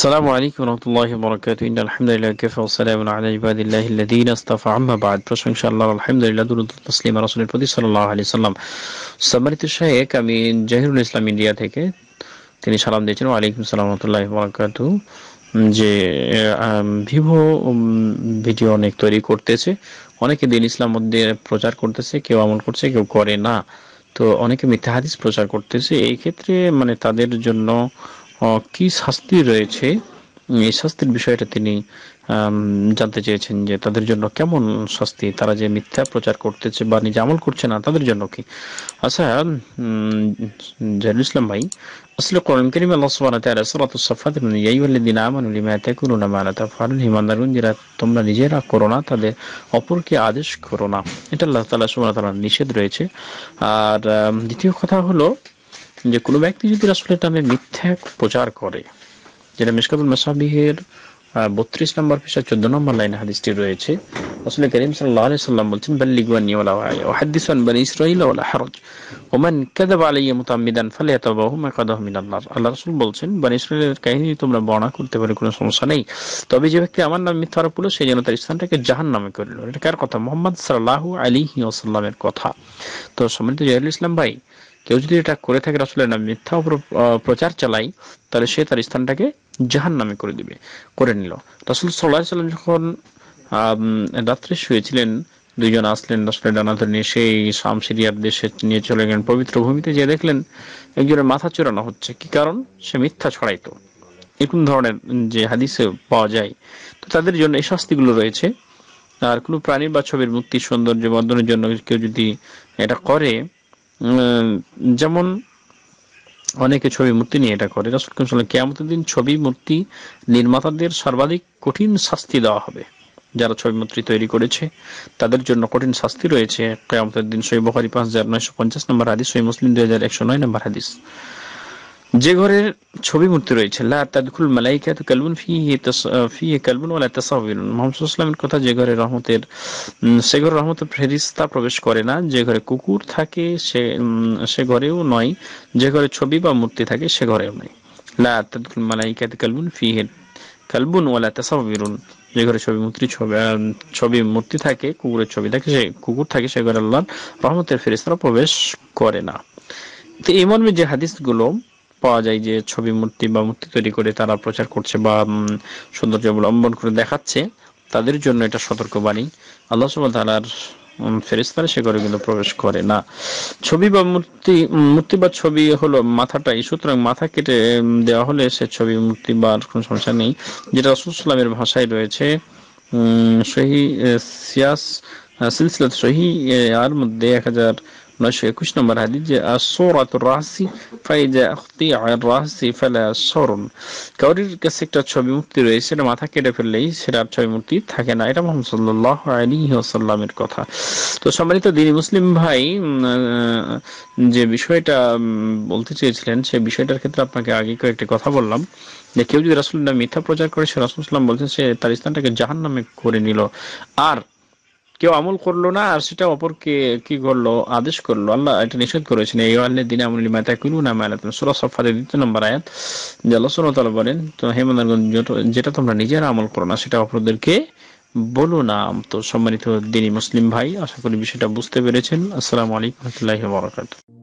السلام যে Vivo video অনেক তৈরি করতেছে অনেকে দিন ইসলাম মধ্যে প্রচার করতেছে কেউ আমল করছে কেউ করে না তো অনেকে মিথ্যা হাদিস প্রচার করতেছে এই ক্ষেত্রে মানে তাদের জন্য কি শাস্তি রয়েছে এই শাস্তির বিষয়টা তিনি জানতে চেয়েছেন যে তাদের জন্য কেমন শাস্তি তারা যে মিথ্যা প্রচার করতেছে বা নিজে আমল করছে না তাদের জন্য কি আচ্ছা জাহিরুল ইসলাম ভাই আসলে কোরআন করিম আল্লাহ সুবহানাহু ওয়া তাআলা সূরাতুস সাফাত ইয়া আইয়ুহাল্লাযীনা আমানু লিমা তাকুলুনা মা লা তাফআলুন ঈমানদারুন যারা তোমরা নিজেরা করো না তাদের অপরকে আদেশ করো না এটা আল্লাহ তাআলা সুবহানাহু ওয়া তাআলার নিষেধ রয়েছে আর দ্বিতীয় কথা হলো যে কোনো ব্যক্তি যদি রাসুলের নামে মিথ্যা প্রচার করে যেটা মিসকাবুল মাসাবিহের বত্রিশ নম্বর পেশা চোদ্দ নম্বর লাইন হাদিসটি রয়েছে আসলে করিম সাল্লাহ সাল্লাম বলছেন ও হাদিস বানি ইসরাইল ওলা হারজ ওমান মুতাম্মিদান ফালে আল্লাহ রসুল বলছেন বানি ইসরাইলের কাহিনী তোমরা বর্ণনা করতে পারে কোনো সমস্যা নেই তবে যে ব্যক্তি আমার নাম মিথ্যা আরোপ করলো সেই জন্য তার স্থানটাকে জাহান্নামে করল এটা কার কথা মোহাম্মদ সাল্লাল্লাহু আলাইহি ওয়াসাল্লামের কথা তো সম্মানিত ইসলাম ভাই কেউ যদি এটা করে থাকে রসুলের নামে মিথ্যা প্রচার চালাই তাহলে সে তার স্থানটাকে জাহান নামে করে দিবে করে নিল রসুল সাল্লাহ সাল্লাম যখন রাত্রে শুয়েছিলেন দুইজন আসলেন রসুলের ডানাতে নিয়ে সেই শাম সিরিয়ার দেশে নিয়ে চলে গেলেন পবিত্র ভূমিতে যে দেখলেন একজনের মাথা চোরানো হচ্ছে কি কারণ সে মিথ্যা ছড়াইতো এরকম ধরনের যে হাদিসে পাওয়া যায় তো তাদের জন্য এই শাস্তিগুলো রয়েছে আর কোনো প্রাণী বা ছবির মুক্তি সৌন্দর্য বর্ধনের জন্য কেউ যদি এটা করে যেমন অনেকে ছবি মূর্তি নিয়ে এটা করে রাসুল করিম কেয়ামতের দিন ছবি মূর্তি নির্মাতাদের সর্বাধিক কঠিন শাস্তি দেওয়া হবে যারা ছবি মূর্তি তৈরি করেছে তাদের জন্য কঠিন শাস্তি রয়েছে কেয়ামতের দিন সই বখারি পাঁচ হাজার নয়শো পঞ্চাশ নম্বর হাদিস সই মুসলিম দুই হাজার একশো নয় নম্বর হাদিস যে ঘরের ছবি মূর্তি রয়েছে লা তাদখুল মালাইকা তো কালবুন ফি ফি কালবুন ওয়ালা তাসাউবিন মোহাম্মদ ইসলামের কথা যে ঘরে রহমতের সে ঘরে রহমতের ফেরিস্তা প্রবেশ করে না যে ঘরে কুকুর থাকে সে সে ঘরেও নয় যে ঘরে ছবি বা মূর্তি থাকে সে ঘরেও নয় লা তাদখুল মালাইকা তো কালবুন ফি কালবুন ওয়ালা তাসাউবিরুন যে ঘরে ছবি মূর্তি ছবি ছবি মূর্তি থাকে কুকুরের ছবি থাকে সে কুকুর থাকে সে ঘরে আল্লাহর রহমতের ফেরিস্তারা প্রবেশ করে না তো এই মর্মে যে হাদিসগুলো পাওয়া যায় যে ছবি মূর্তি বা মূর্তি তৈরি করে তারা প্রচার করছে বা সৌন্দর্য অবলম্বন করে দেখাচ্ছে তাদের জন্য এটা সতর্কবাণী আল্লাহ সুবাহ তালার ফেরিস্তারে সে ঘরে কিন্তু প্রবেশ করে না ছবি বা মূর্তি মূর্তি বা ছবি হলো মাথাটাই সুতরাং মাথা কেটে দেওয়া হলে সে ছবি মূর্তি বা কোনো সমস্যা নেই যেটা রসুল ইসলামের ভাষায় রয়েছে সহি সিয়াস সিলসিলাত সহি আর মধ্যে এক হাজার নয়শো একুশ নম্বর হাদিস যে সোরাত রাহসি ফাইজা রাহসি ফেলা সরণ কাউরির কাছে একটা ছবি মূর্তি রয়েছে সেটা মাথা কেটে ফেললেই সেটার ছবি মূর্তি থাকে না এটা মোহাম্মদ সাল্লাহ আলী কথা তো সম্মানিত দিনী মুসলিম ভাই যে বিষয়টা বলতে চেয়েছিলেন সেই বিষয়টার ক্ষেত্রে আপনাকে আগে কয়েকটি কথা বললাম যে কেউ যদি রাসুল্লাহ মিথ্যা প্রচার করে সে রাসুল বলছেন সে তার স্থানটাকে জাহান নামে করে নিল আর কেউ আমল করলো না আর সেটা অপরকে কি করলো আদেশ করলো আল্লাহ এটা নিষেধ করেছেন এই আল্লাহ দিন আমল মাতা কিনু না মালাত সোলা সফাতে দ্বিতীয় নম্বর আয়াত যে আল্লাহ সুনতলা বলেন তো হেমন্দারগঞ্জ যেটা তোমরা নিজেরা আমল করো না সেটা অপরদেরকে বলো না তো সম্মানিত দিনী মুসলিম ভাই আশা করি বিষয়টা বুঝতে পেরেছেন আসসালামু আলাইকুম রহমতুল্লাহ বরাকাতুহ